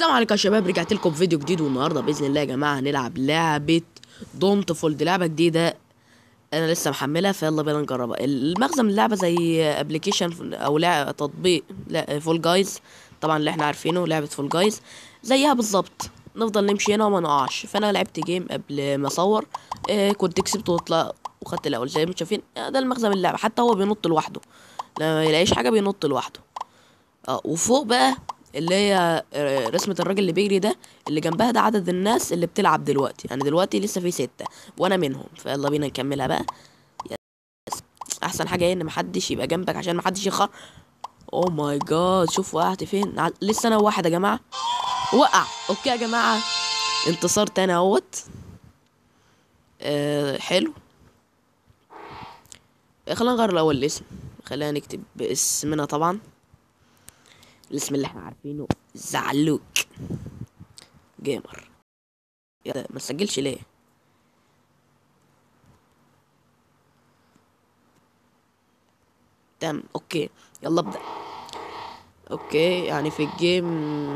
السلام عليكم يا شباب رجعت لكم فيديو جديد والنهارده باذن الله يا جماعه هنلعب لعبه دونت فولد لعبه جديده انا لسه محملها فيلا بينا نجربها المغزى من اللعبه زي ابلكيشن او لعبه تطبيق لا فول جايز طبعا اللي احنا عارفينه لعبه فول جايز زيها بالظبط نفضل نمشي هنا وما نقعش فانا لعبت جيم قبل ما اصور إيه كنت كسبت وطلع وخدت الاول زي ما انتم شايفين آه، ده المغزى من اللعبه حتى هو بينط لوحده لما ما يلاقيش حاجه بينط لوحده اه وفوق بقى اللي هي آه، رسمة الراجل اللي بيجري ده اللي جنبها ده عدد الناس اللي بتلعب دلوقتي يعني دلوقتي لسه في ستة وانا منهم فيلا بينا نكملها بقى يس. احسن حاجة ايه ان محدش يبقى جنبك عشان محدش يخر او ماي جاد شوف وقعت فين لسه انا واحد يا جماعة وقع اوكي يا جماعة انتصار تاني اهوت أه حلو خلينا نغير الاول الاسم خلينا نكتب اسمنا طبعا الاسم اللي احنا عارفينه زعلوك جيمر يا ما سجلش ليه تم اوكي يلا ابدا اوكي يعني في الجيم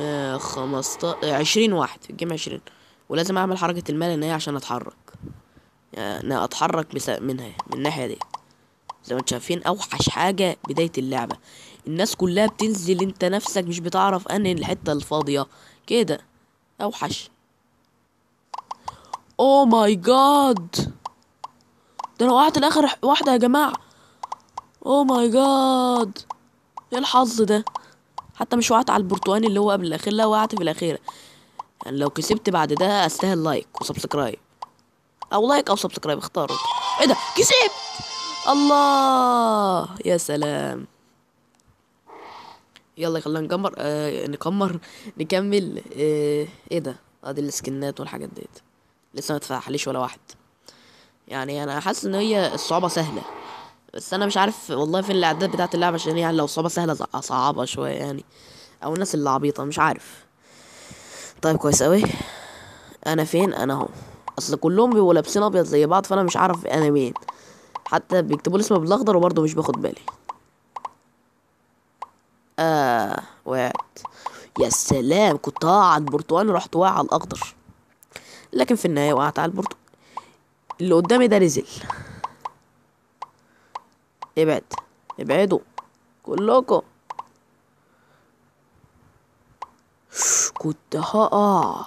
آه، خمسة آه، عشرين واحد في الجيم عشرين ولازم اعمل حركة المال ان هي عشان اتحرك يعني اتحرك منها من الناحية دي زي ما انتم شايفين اوحش حاجه بدايه اللعبه الناس كلها بتنزل انت نفسك مش بتعرف انهي الحته الفاضيه كده اوحش او ماي جاد ده انا وقعت لاخر واحده يا جماعه او ماي جاد ايه الحظ ده حتى مش وقعت على البرتقاني اللي هو قبل الاخير لا وقعت في الاخيره يعني لو كسبت بعد ده استاهل لايك وسبسكرايب او لايك او سبسكرايب اختاروا ايه ده كسبت الله يا سلام يلا خلينا نكمر آه نكمر نكمل آه ايه ده ادي اه، السكنات والحاجات ديت لسه ما اتفتحليش ولا واحد يعني انا حاسس ان هي الصعوبه سهله بس انا مش عارف والله فين الاعداد بتاعه اللعبه عشان يعني لو صعبه سهله صعبه شويه يعني او الناس اللي عبيطه مش عارف طيب كويس قوي انا فين انا اهو اصل كلهم بيبقوا لابسين ابيض زي بعض فانا مش عارف انا مين حتى بيكتبوا الاسم اسمه بالاخضر وبرضه مش باخد بالي اه وقعت يا سلام كنت هقع على البرتقال ورحت واقع على الاخضر لكن في النهايه وقعت على البرتقال اللي قدامي ده نزل ابعد ابعدوا كلكم كنت هقع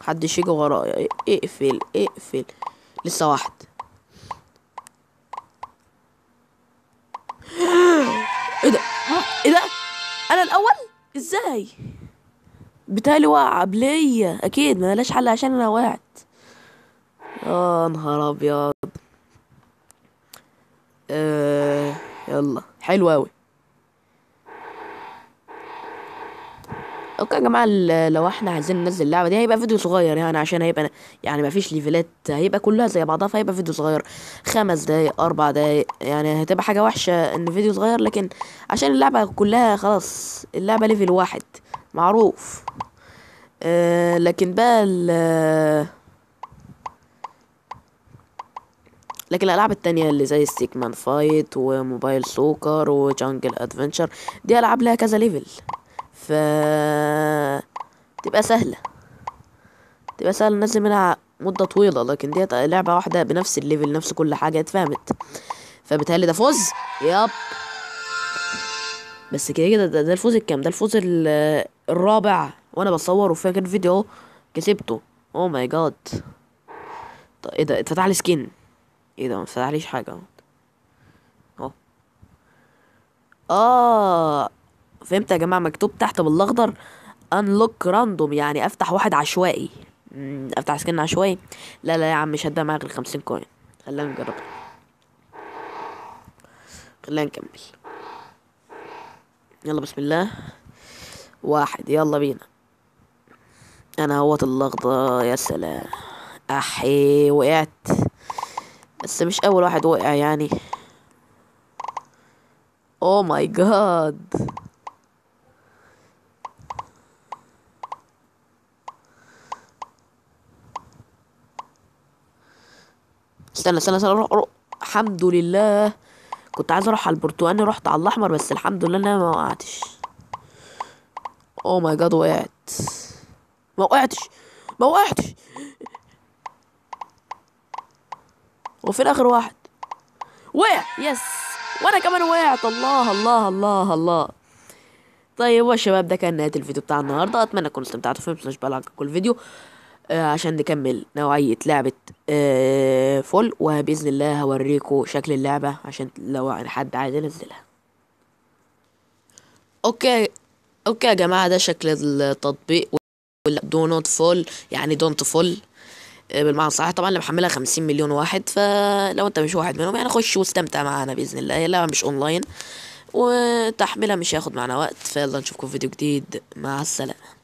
محدش يجي ورايا اقفل اقفل لسه واحد ايه ده ايه ده انا الاول ازاي بتالي وقع بلية اكيد ما لاش حل عشان انا وقعت يا نهار ابيض آه يلا حلو اوي اوكي يا جماعه لو احنا عايزين ننزل اللعبه دي هيبقى فيديو صغير يعني عشان هيبقى يعني مفيش ليفلات هيبقى كلها زي بعضها فهيبقى فيديو صغير خمس دقايق اربع دقايق يعني هتبقى حاجه وحشه ان فيديو صغير لكن عشان اللعبه كلها خلاص اللعبه ليفل واحد معروف آه لكن بقى ال لكن الالعاب التانية اللي زي ستيكمان فايت وموبايل سوكر وجانجل ادفنتشر دي العاب لها كذا ليفل تبقى سهلة تبقى سهلة ننزل منها مدة طويلة لكن ديت لعبة واحدة بنفس الليفل نفس كل حاجة اتفهمت فبتهيألي ده فوز ياب بس كده كده ده, ده الفوز الكام ده الفوز الرابع وانا بصور وفاكر فيديو كسبته او ماي جاد طب ايه ده اتفتح لي سكين ايه ده ما اتفتحليش حاجه اهو اه فهمت يا جماعه مكتوب تحت بالاخضر انلوك راندوم يعني افتح واحد عشوائي افتح سكن عشوائي لا لا يا عم مش هتبقى معايا غير 50 كوين خلينا نجرب خلينا نكمل يلا بسم الله واحد يلا بينا انا هوت اللغضه يا سلام احي وقعت بس مش اول واحد وقع يعني او ماي جاد استنى استنى استنى روح روح الحمد لله كنت عايز اروح على البرتقاني رحت على الاحمر بس الحمد لله انا ما وقعتش او ماي جاد وقعت ما وقعتش ما وقعتش وفين اخر واحد وقع يس وانا كمان وقعت الله الله الله الله طيب شباب ده كان نهايه الفيديو بتاع النهارده اتمنى تكونوا استمتعتوا فيه مش بلعب كل فيديو آه، عشان نكمل نوعية لعبة آه، فول وبإذن الله هوريكم شكل اللعبة عشان لو حد عايز ينزلها اوكي اوكي يا جماعة ده شكل التطبيق دو نوت فول يعني دونت فول آه، بالمعنى الصحيح طبعا اللي محملها خمسين مليون واحد فلو انت مش واحد منهم يعني خش واستمتع معانا باذن الله هي اللعبه مش اونلاين وتحميلها مش هياخد معانا وقت فيلا نشوفكم في فيديو جديد مع السلامه